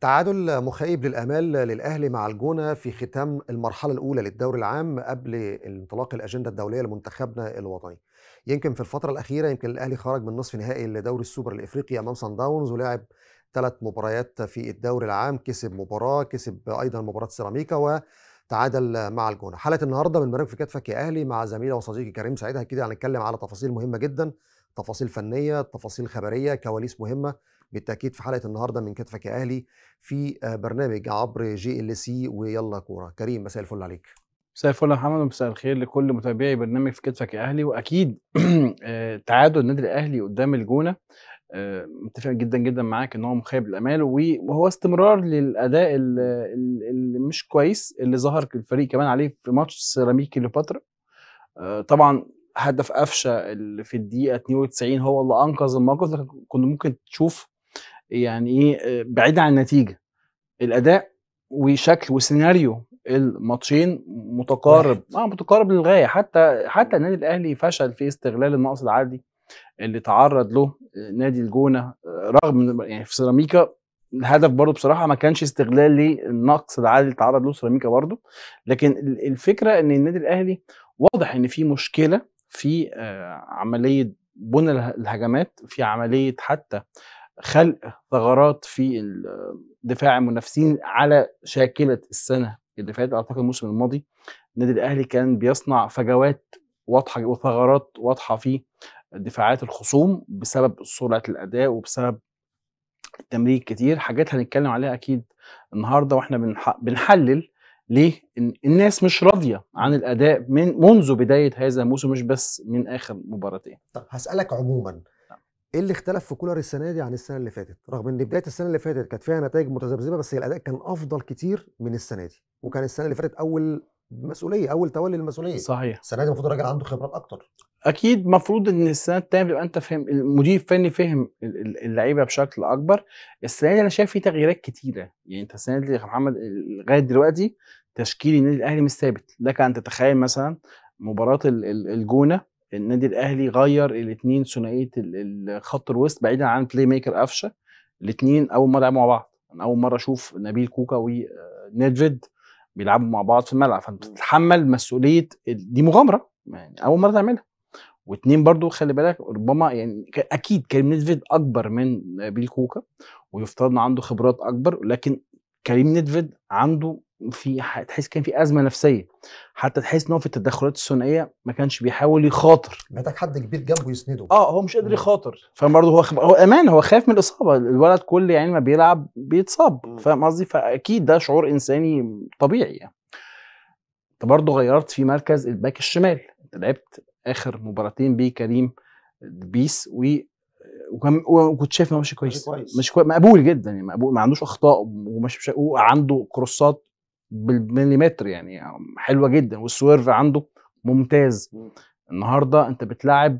تعادل مخيب للامال للاهلي مع الجونه في ختام المرحله الاولى للدوري العام قبل انطلاق الاجنده الدوليه لمنتخبنا الوطني. يمكن في الفتره الاخيره يمكن الاهلي خرج من نصف نهائي لدوري السوبر الافريقي امام سان داونز ولعب ثلاث مباريات في الدوري العام كسب مباراه كسب ايضا مباراه سيراميكا وتعادل مع الجونه حلقه النهارده من برنامج في كتفك يا اهلي مع زميلي وصديقي كريم سعيد اكيد هنتكلم على تفاصيل مهمه جدا تفاصيل فنيه تفاصيل خبريه كواليس مهمه بالتاكيد في حلقه النهارده من كتفك يا اهلي في آه، برنامج عبر جي ال سي ويلا كوره كريم مساء الفل عليك مساء الفل يا محمد ومساء الخير لكل متابعي برنامج في كتفك يا اهلي واكيد آه، تعادل النادي الاهلي قدام الجونه آه، متفق جدا جدا معاك ان هو مخيب الامال وهو استمرار للاداء اللي مش كويس اللي ظهر الفريق كمان عليه في ماتش سيراميك كليوباترا طبعا هدف قفشه اللي في الدقيقه 92 هو اللي انقذ الموقف لكن كنا ممكن تشوف يعني ايه بعيده عن النتيجه الاداء وشكل وسيناريو الماتشين متقارب واحد. اه متقارب للغايه حتى حتى النادي الاهلي فشل في استغلال النقص العادي اللي تعرض له نادي الجونه آه، رغم يعني في سيراميكا الهدف برضه بصراحه ما كانش استغلال للنقص العادي اللي تعرض له سيراميكا برضه لكن الفكره ان النادي الاهلي واضح ان في مشكله في آه، عمليه بنى الهجمات في عمليه حتى خلق ثغرات في دفاع المنافسين على شاكله السنه اللي فاتت اعتقد الموسم الماضي النادي الاهلي كان بيصنع فجوات واضحه وثغرات واضحه في دفاعات الخصوم بسبب سرعه الاداء وبسبب التمرير كتير حاجات هنتكلم عليها اكيد النهارده واحنا بنحلل ليه الناس مش راضيه عن الاداء من منذ بدايه هذا الموسم مش بس من اخر مباراتين طب هسالك عموما ايه اللي اختلف في كولر السنه دي عن السنه اللي فاتت رغم ان بدايه السنه اللي فاتت كانت فيها نتائج متذبذبه بس الاداء كان افضل كتير من السنه دي وكان السنه اللي فاتت اول مسؤوليه اول تولي المسؤوليه صحيح السنه دي المفروض الراجل عنده خبرات اكتر اكيد المفروض ان السنه التانيه بيبقى انت فاهم المدير الفني فهم اللعيبه بشكل اكبر السنه دي انا شايف في تغييرات كتيره يعني انت السنه دي يا محمد لغايه دلوقتي تشكيل النادي الاهلي مش ثابت لك ان تتخيل مثلا مباراه الجونه النادي الاهلي غير الاثنين ثنائيه الخط الوسط بعيدا عن بلاي ميكر قفشه الاثنين اول مره لعبوا مع بعض انا اول مره اشوف نبيل كوكا ونيدفيد آه، بيلعبوا مع بعض في الملعب فانت بتتحمل مسؤوليه دي مغامره يعني اول مره تعملها واثنين برضو خلي بالك ربما يعني اكيد كريم نيدفيد اكبر من نبيل كوكا ويفترض ان عنده خبرات اكبر لكن كريم نيدفيد عنده في تحس كان في ازمه نفسيه حتى تحس ان هو في التدخلات الثنائيه ما كانش بيحاول يخاطر محتاج حد كبير جنبه يسنده اه هو مش قادر يخاطر فبرضه هو خ... هو امان هو خايف من الاصابه الولد كل يعني ما بيلعب بيتصاب فاهم قصدي فاكيد ده شعور انساني طبيعي يعني انت برضه غيرت في مركز الباك الشمال انت لعبت اخر مباراتين بيه كريم بيس و وكنت شايف انه ماشي كويس كويس مش كويس مقبول جدا يعني مقبول ما عندوش اخطاء ومش وعنده كروسات بالمليمتر يعني حلوه جدا والسويرف عنده ممتاز النهارده انت بتلعب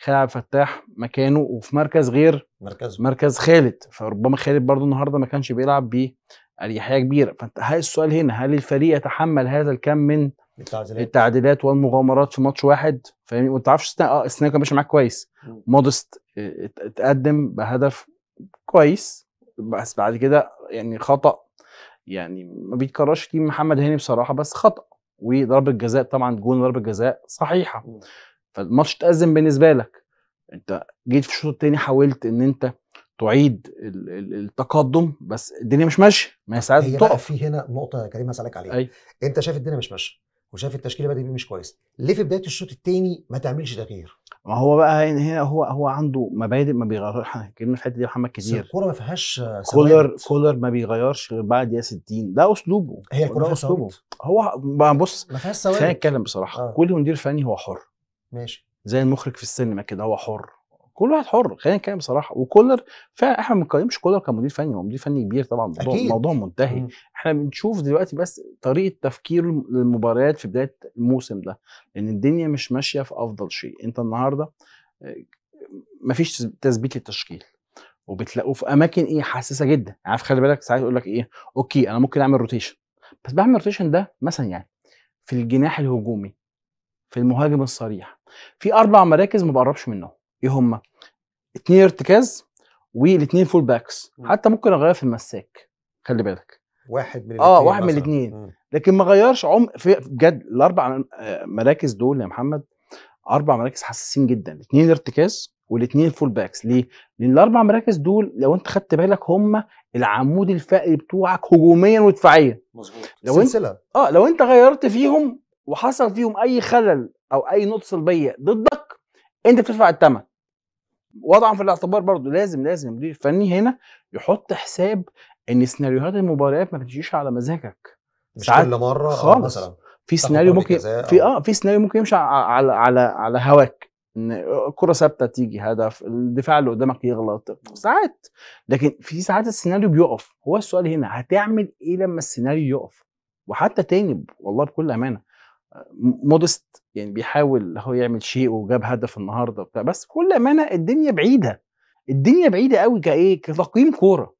خالد فتاح مكانه وفي مركز غير مركز مركز خالد فربما خالد برضه النهارده ما كانش بيلعب بأريحية كبيرة فانت هاي السؤال هنا هل الفريق يتحمل هذا الكم من التعديلات, التعديلات والمغامرات في ماتش واحد فاهمني وانت تعرفش اه السنه كان ماشي معاك كويس مودست آه، اتقدم بهدف كويس بس بعد كده يعني خطأ يعني ما بيتكررش كتير محمد هاني بصراحه بس خطا وضربه جزاء طبعا جون ضربه جزاء صحيحه فالماتش اتأزم بالنسبه لك انت جيت في الشوط الثاني حاولت ان انت تعيد التقدم بس الدنيا مش ماشيه ما هي ساعات تقف في هنا نقطه يا كريم هسالك عليها أي. انت شايف الدنيا مش ماشيه وشاف التشكيله بدري مش كويس ليه في بدايه الشوط الثاني ما تعملش تغيير ما هو بقى هنا هو هو عنده مبادئ ما بيغيرها اتكلمنا في الحته دي محمد كتير الكوره ما فيهاش كولر كولر ما بيغيرش غير بعد دقيقه 60 ده اسلوبه هي الكوره اسلوبه هو بص ما فيهاش ثوابت خلينا نتكلم بصراحه آه. كل مدير فني هو حر ماشي زي المخرج في السينما كده هو حر كل واحد حر خلينا نتكلم بصراحه وكولر فعلا احنا ما بنقيمش كولر كمدير فني هو مدير فني كبير طبعا موضوع أكيد. الموضوع منتهي مم. احنا بنشوف دلوقتي بس طريقه تفكير المباريات في بدايه الموسم ده لان الدنيا مش ماشيه في افضل شيء انت النهارده آه، مفيش تثبيت للتشكيل وبتلاقوه في اماكن ايه حساسه جدا عارف خلي بالك ساعات يقول لك ايه اوكي انا ممكن اعمل روتيشن بس بعمل روتيشن ده مثلا يعني في الجناح الهجومي في المهاجم الصريح في اربع مراكز ما بقربش منهم ايه هما؟ اثنين ارتكاز والاثنين فول باكس حتى ممكن اغير في المساك خلي بالك واحد من الاثنين اه واحد من الاثنين لكن ما غيرش عمق في بجد الاربع آه، مراكز دول يا محمد اربع مراكز حساسين جدا اثنين ارتكاز والاثنين فول باكس ليه؟ لان الاربع مراكز دول لو انت خدت بالك هم العمود الفقري بتوعك هجوميا ودفاعيا مظبوط لو سلسله انت... اه لو انت غيرت فيهم وحصل فيهم اي خلل او اي نقطه سلبيه ضدك انت بتدفع الثمن وضعا في الاعتبار برضو لازم لازم المدير الفني هنا يحط حساب ان سيناريوهات المباريات ما بتجيش على مزاجك مش كل مره خالص مثلا في سيناريو ممكن في اه في سيناريو ممكن يمشي على على على هواك ان كره ثابته تيجي هدف الدفاع اللي قدامك يغلط ساعات لكن في ساعات السيناريو بيقف هو السؤال هنا هتعمل ايه لما السيناريو يقف وحتى تاني والله بكل امانه مودست يعني بيحاول هو يعمل شيء وجاب هدف النهارده وبتاع بس بكل امانه الدنيا بعيده الدنيا بعيده قوي كايه كتقييم كوره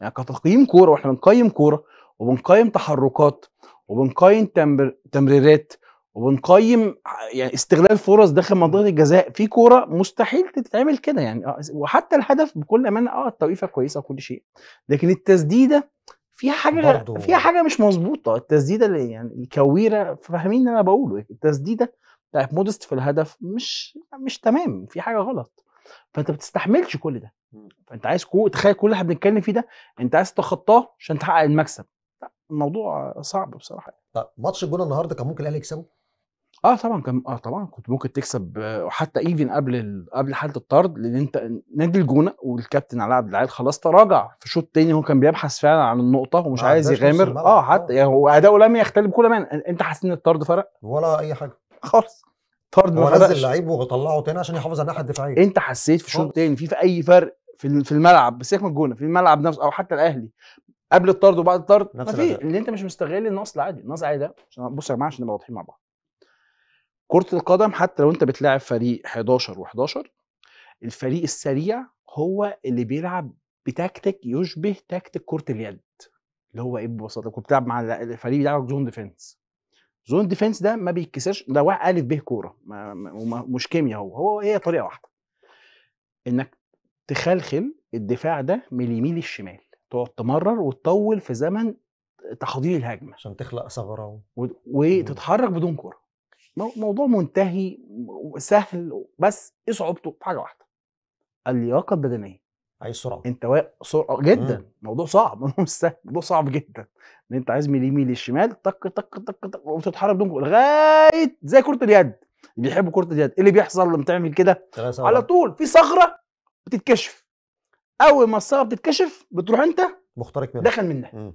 يعني كتقييم كوره واحنا بنقيم كوره وبنقيم تحركات وبنقيم تمر... تمريرات وبنقيم يعني استغلال فرص داخل منطقه الجزاء في كوره مستحيل تتعمل كده يعني آه، وحتى الهدف بكل امانه اه التوقيفه كويسه وكل شيء لكن التسديده فيها حاجه برضو. فيها حاجه مش مظبوطه التسديده اللي يعني الكويره فاهمين اللي انا بقوله إيه؟ التسديده بتاعت مودست في الهدف مش مش تمام في حاجه غلط فانت ما بتستحملش كل ده فانت عايز كو... تخيل كل اللي احنا بنتكلم فيه ده انت عايز تتخطاه عشان تحقق المكسب الموضوع صعب بصراحه طب ماتش الجونه النهارده كان ممكن الاهلي يكسبه؟ اه طبعا كان اه طبعا كنت ممكن تكسب آه، وحتى ايفن قبل ال... قبل حاله الطرد لان انت نادي الجونه والكابتن علاء عبد العال خلاص تراجع في الشوط الثاني هو كان بيبحث فعلا عن النقطه ومش آه عايز يغامر اه حتى آه. يعني هو اداؤه لم يختلف كل من انت حاسس ان الطرد فرق ولا اي حاجه خالص طرد هو نزل لعيب وطلعه تاني عشان يحافظ على الناحيه الدفاعيه انت حسيت في الشوط الثاني في, في اي فرق في الملعب بس من الجونه في الملعب نفسه او حتى الاهلي قبل الطرد وبعد الطرد ما في اللي انت مش مستغل النقص العادي النقص العادي ده عشان بص يا جماعه عشان نبقى واضحين مع بعض كرة القدم حتى لو انت بتلاعب فريق 11 و11 الفريق السريع هو اللي بيلعب بتاكتيك يشبه تاكتيك كرة اليد اللي هو ايه ببساطه كنت بتلعب مع الفريق بتاعك زون ديفنس زون ديفنس ده ما بيتكسرش ده واحد الف به كوره مش كيميا هو هو هي طريقه واحده انك تخلخل الدفاع ده من اليمين للشمال تقعد تمرر وتطول في زمن تحضير الهجمه عشان تخلق ثغره و... وتتحرك بدون كوره موضوع منتهي وسهل بس ايه صعوبته؟ حاجه واحده اللياقه البدنيه عايز سرعه انت و... سرعه جدا مم. موضوع صعب مش سهل موضوع صعب جدا ان انت عايز من اليمين للشمال تك تك تك تك وتتحرك دونك لغايه زي كره اليد اللي بيحبوا كره اليد ايه اللي بيحصل لما تعمل كده؟ على طول في ثغره بتتكشف اول ما الثغره بتتكشف بتروح انت مخترق منها دخل منها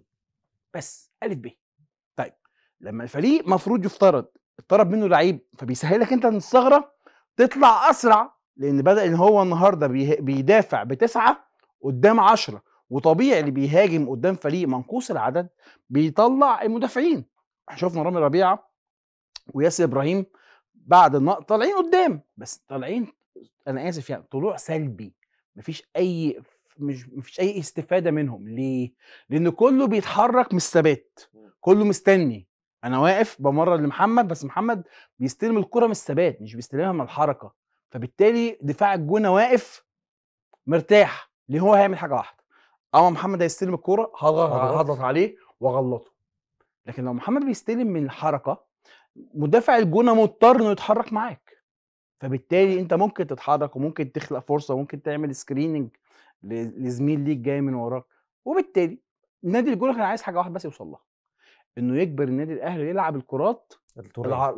بس الف ب طيب لما الفريق مفروض يفترض اضطرب منه لعيب فبيسهل لك انت ان الثغره تطلع اسرع لان بدا ان هو النهارده بيدافع بتسعه قدام عشرة وطبيعي اللي بيهاجم قدام فريق منقوص العدد بيطلع المدافعين شفنا رامي ربيعه وياسر ابراهيم بعد النقط طالعين قدام بس طالعين انا اسف يعني طلوع سلبي مفيش اي مش مفيش اي استفاده منهم ليه؟ لان كله بيتحرك من الثبات كله مستني انا واقف بمرر لمحمد بس محمد بيستلم الكره من الثبات مش بيستلمها من الحركه فبالتالي دفاع الجونه واقف مرتاح ليه هو هيعمل حاجه واحده اما محمد هيستلم الكوره هضغط عليه واغلطه لكن لو محمد بيستلم من الحركه مدافع الجونه مضطر انه يتحرك معاك فبالتالي انت ممكن تتحرك وممكن تخلق فرصه وممكن تعمل سكريننج لزميل ليك جاي من وراك وبالتالي نادي الجونه كان عايز حاجه واحده بس يوصل لها انه يجبر النادي الاهلي يلعب الكرات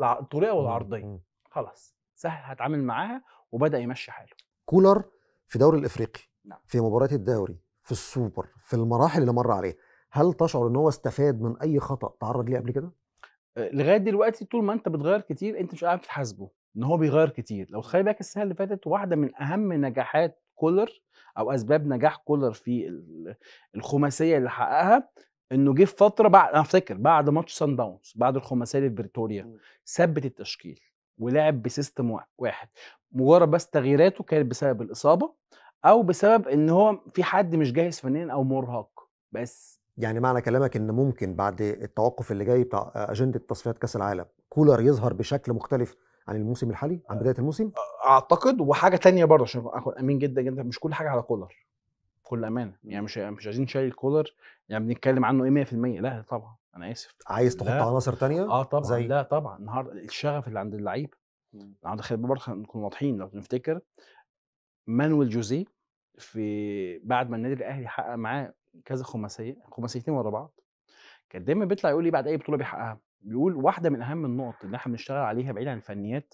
الطوليه والعرضيه خلاص سهل هتعامل معاها وبدا يمشي حاله كولر في دوري الافريقي نعم. في مباراه الدوري في السوبر في المراحل اللي مر عليها هل تشعر ان هو استفاد من اي خطا تعرض ليه قبل كده آه، لغايه دلوقتي طول ما انت بتغير كتير انت مش قاعد تحاسبه ان هو بيغير كتير لو تخلي بالك السنه اللي فاتت واحده من اهم نجاحات كولر او اسباب نجاح كولر في الخماسيه اللي حققها انه جه فتره بعد انا افتكر بعد ماتش سان داونز بعد الخماسيه اللي في بريتوريا ثبت التشكيل ولعب بسيستم واحد مجرد بس تغييراته كانت بسبب الاصابه او بسبب ان هو في حد مش جاهز فنيا او مرهق بس يعني معنى كلامك ان ممكن بعد التوقف اللي جاي بتاع اجنده تصفيات كاس العالم كولر يظهر بشكل مختلف عن الموسم الحالي عن آه. بدايه الموسم اعتقد وحاجه تانية برضه عشان اكون امين جدا جدا مش كل حاجه على كولر بكل امانه يعني إمم. مش مش عايزين نشيل كولر يعني بنتكلم عنه ايه 100% لا طبعا انا اسف عايز تحط عناصر تانية؟ اه طبعا زي... لا طبعا النهارده الشغف اللي عند اللعيب إمم. عند خلي برضه نكون واضحين لو نفتكر مانويل جوزيه في بعد ما النادي الاهلي حقق معاه كذا خماسيه خماسيتين ورا بعض كان دايما بيطلع يقول لي إيه بعد اي بطوله بيحققها بيقول واحده من اهم النقط اللي احنا بنشتغل عليها بعيد عن الفنيات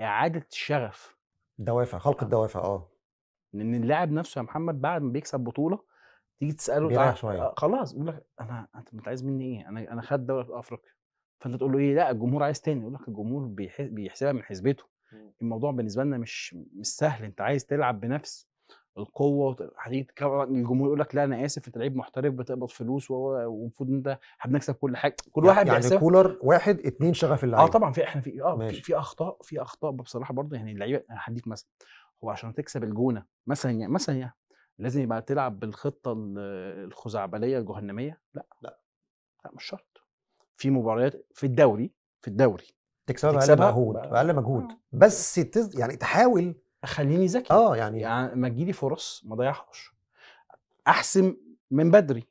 اعاده الشغف دوافع خلق يعني الدوافع اه لان اللاعب نفسه يا محمد بعد ما بيكسب بطوله تيجي تساله بيريح شويه آه، خلاص يقول لك انا انت عايز مني ايه؟ انا انا خدت في افريقيا فانت تقول له ايه لا الجمهور عايز تاني يقول لك الجمهور بيحسبها من حسبته الموضوع بالنسبه لنا مش مش سهل انت عايز تلعب بنفس القوه هتيجي الجمهور يقول لك لا انا اسف انت لعيب محترف بتقبض فلوس والمفروض انت هنكسب كل حاجه كل واحد يعني بيحسب كولر واحد اتنين شغف آه اللعيبه اه طبعا في احنا في اه ماشي. في اخطاء في اخطاء بصراحه برضه يعني اللعيبه هديك مثلا هو عشان تكسب الجونه مثلا يعني مثلا يعني لازم يبقى تلعب بالخطه الخزعبليه الجهنميه لا لا لا مش شرط في مباريات في الدوري في الدوري تكسب باقل مجهود باقل آه. مجهود بس تز... يعني تحاول خليني ذكي اه يعني يعني ما تجيلي فرص ما ضيعهاش احسم من بدري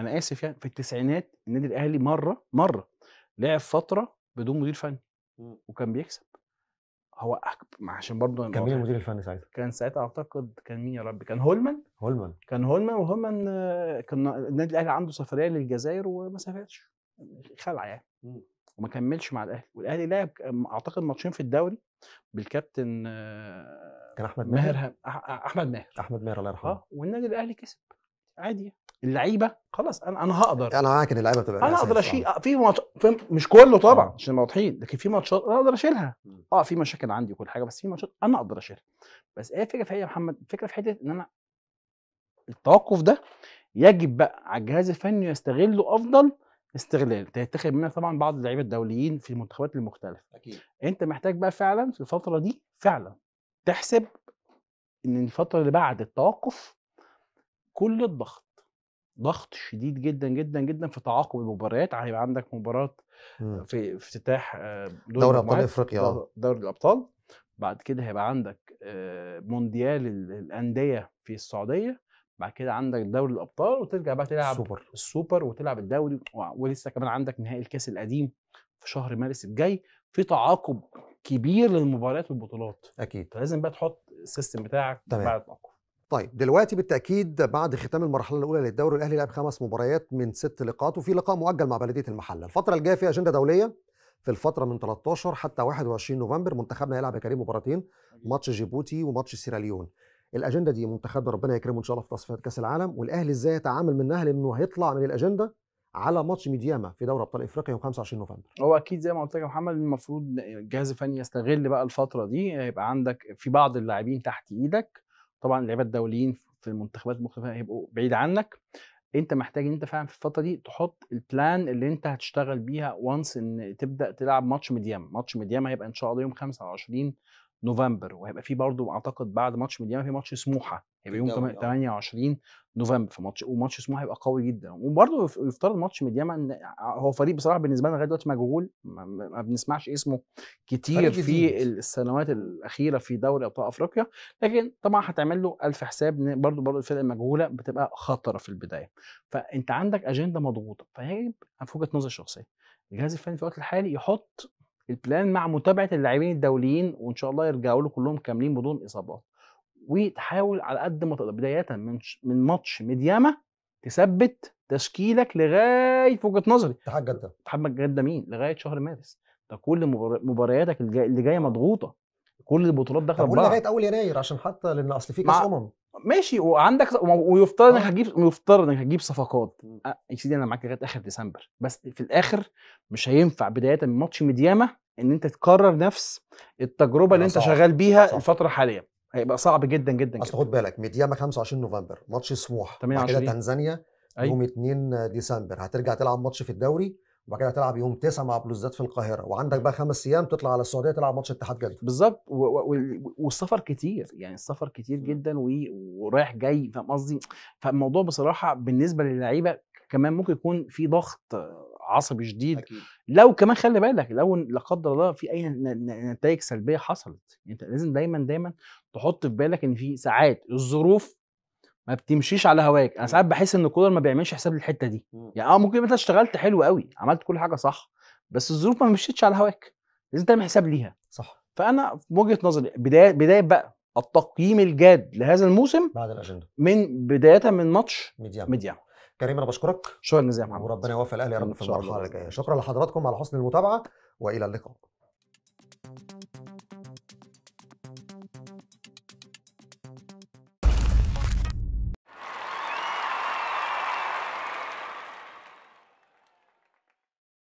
انا اسف يعني في التسعينات النادي الاهلي مره مره لعب فتره بدون مدير فني إمم. وكان بيكسب هو عشان برضه كان مين المدير الفني ساعتها؟ كان ساعتها اعتقد كان مين يا رب كان هولمان هولمان كان هولمان وهولمان آه، كان النادي الاهلي عنده سفريه للجزائر وما سافرش خلع يعني وما كملش مع الاهلي والاهلي لعب اعتقد ماتشين في الدوري بالكابتن آه، كان احمد ماهر احمد ماهر احمد ماهر الله يرحمه اه والنادي الاهلي كسب عادي يعني. اللعيبه خلاص انا انا هقدر انا معاك ان اللعيبه تبقى انا اقدر اشيل في ماتش في مش كله طبعا آه. عشان نبقى واضحين لكن في ماتشات انا اقدر اشيلها اه في مشاكل عندي وكل حاجه بس في ماتشات انا اقدر اشيلها بس ايه الفكره في ايه يا محمد؟ الفكره في حته ان انا التوقف ده يجب بقى على الجهاز الفني يستغله افضل استغلال تتخذ منها طبعا بعض اللعيبه الدوليين في المنتخبات المختلفه اكيد انت محتاج بقى فعلا في الفتره دي فعلا تحسب ان الفتره اللي بعد التوقف كل الضغط ضغط شديد جدا جدا جدا في تعاقب المباريات هيبقى عندك مباراه إمم. في افتتاح آه، دوري ابطال افريقيا آه. دوري الابطال بعد كده هيبقى عندك آه، مونديال الانديه في السعوديه بعد كده عندك دوري الابطال وترجع بقى تلعب سوبر. السوبر وتلعب الدوري ولسه كمان عندك نهائي الكاس القديم في شهر مارس الجاي في تعاقب كبير للمباريات والبطولات اكيد فلازم بقى تحط السيستم بتاعك تمام. بعد التعاقب طيب دلوقتي بالتاكيد بعد ختام المرحله الاولى للدوري الاهلي لعب خمس مباريات من ست لقاءات وفي لقاء مؤجل مع بلديه المحله الفتره الجايه في اجنده دوليه في الفتره من 13 حتى 21 نوفمبر منتخبنا يلعب يا كريم مباراتين ماتش جيبوتي وماتش سيراليون الاجنده دي منتخبنا ربنا يكرمه ان شاء الله في تصفيات كاس العالم والاهلي ازاي يتعامل منها لانه هيطلع من الاجنده على ماتش ميدياما في دوري ابطال افريقيا يوم 25 نوفمبر هو اكيد زي ما قلت لك يا محمد المفروض الجهاز الفني يستغل بقى الفتره دي هيبقى عندك في بعض اللاعبين تحت ايدك طبعا اللعيبه الدوليين في المنتخبات المختلفه هيبقوا بعيد عنك انت محتاج ان انت فعلا في الفتره دي تحط البلان اللي انت هتشتغل بيها وانس ان تبدا تلعب ماتش ميديام ماتش ميديام هيبقى ان شاء الله يوم 25 نوفمبر وهيبقى في برضه اعتقد بعد ماتش مليان في ماتش سموحه هيبقى يوم 28 آه. نوفمبر فماتش وماتش سموحه هيبقى قوي جدا وبرضه يفترض ماتش مدياما ان هو فريق بصراحه بالنسبه لنا لغايه دلوقتي مجهول ما, بنسمعش اسمه كتير في السنوات الاخيره في دوري ابطال افريقيا لكن طبعا هتعمل له الف حساب برضه برضه الفرق المجهوله بتبقى خطره في البدايه فانت عندك اجنده مضغوطه فيجب في وجهه نظري الشخصيه الجهاز الفني في الوقت الحالي يحط البلان مع متابعه اللاعبين الدوليين وان شاء الله يرجعوا له كلهم كاملين بدون اصابات وتحاول على قد ما تقدر بدايه من من ماتش ميدياما تثبت تشكيلك لغايه في وجهه نظري اتحاد جده اتحاد جده مين لغايه شهر مارس ده كل مبارياتك اللي جايه مضغوطه كل البطولات داخله بقول لغايه اول يناير عشان حتى لان اصل في كاس امم ماشي وعندك ويفترض انك آه. هتجيب ويفترض انك هتجيب صفقات يا سيدي انا معاك لغايه اخر ديسمبر بس في الاخر مش هينفع بدايه من ماتش مدياما ان انت تكرر نفس التجربه اللي انت صعب. شغال بيها صعب. الفتره الحاليه هيبقى صعب جدا جدا اصل خد بالك مدياما 25 نوفمبر ماتش سموح 28 بعد كده تنزانيا أيوة. يوم 2 ديسمبر هترجع تلعب ماتش في الدوري وبعد كده هتلعب يوم تسعة مع بلوزداد في القاهره وعندك بقى خمس ايام تطلع على السعوديه تلعب ماتش اتحاد جده بالظبط والسفر كتير يعني السفر كتير جدا ورايح جاي فاهم قصدي فالموضوع بصراحه بالنسبه للعيبه كمان ممكن يكون في ضغط عصبي شديد أكيد. لو كمان خلي بالك لو لا قدر الله في اي نتائج سلبيه حصلت انت لازم دايما دايما تحط في بالك ان في ساعات الظروف ما بتمشيش على هواك انا ساعات بحس ان كولر ما بيعملش حساب للحته دي يعني اه ممكن انت اشتغلت حلو قوي عملت كل حاجه صح بس الظروف ما مشيتش على هواك لازم تعمل حساب ليها صح فانا وجهه نظري بدايه بدايه بقى التقييم الجاد لهذا الموسم بعد الاجنده من بدايه من ماتش ميديان ميديان كريم انا بشكرك شكرا جزيلا يا محمد وربنا يوفق الاهلي يا رب في المرحله الجايه شكرا لحضراتكم على حسن المتابعه والى اللقاء